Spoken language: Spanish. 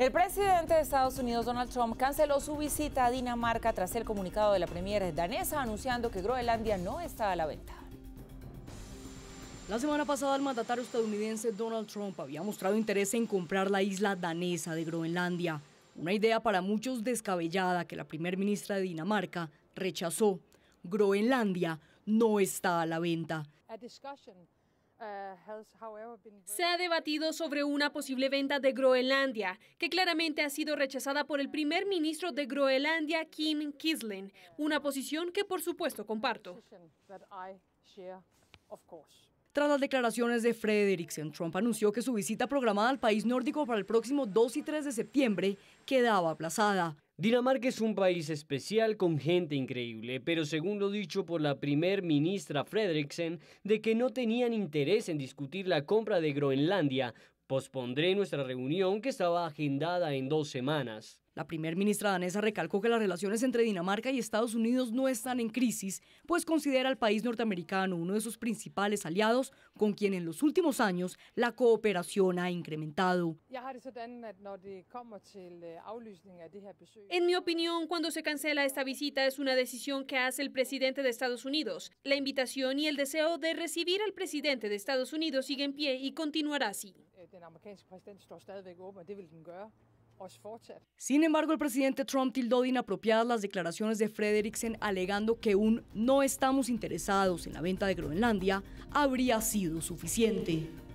El presidente de Estados Unidos, Donald Trump, canceló su visita a Dinamarca tras el comunicado de la premier danesa anunciando que Groenlandia no está a la venta. La semana pasada el mandatario estadounidense Donald Trump había mostrado interés en comprar la isla danesa de Groenlandia, una idea para muchos descabellada que la primer ministra de Dinamarca rechazó. Groenlandia no está a la venta. Uh, Se ha debatido sobre una posible venta de Groenlandia, que claramente ha sido rechazada por el primer ministro de Groenlandia, Kim Kislin, una posición que por supuesto comparto. Tras las declaraciones de Frederiksen, Trump anunció que su visita programada al país nórdico para el próximo 2 y 3 de septiembre quedaba aplazada. Dinamarca es un país especial con gente increíble, pero según lo dicho por la primer ministra Frederiksen, de que no tenían interés en discutir la compra de Groenlandia, Pospondré nuestra reunión que estaba agendada en dos semanas. La primer ministra danesa recalcó que las relaciones entre Dinamarca y Estados Unidos no están en crisis, pues considera al país norteamericano uno de sus principales aliados, con quien en los últimos años la cooperación ha incrementado. En mi opinión, cuando se cancela esta visita es una decisión que hace el presidente de Estados Unidos. La invitación y el deseo de recibir al presidente de Estados Unidos sigue en pie y continuará así. Sin embargo, el presidente Trump tildó de inapropiadas las declaraciones de Frederiksen alegando que un no estamos interesados en la venta de Groenlandia habría sido suficiente.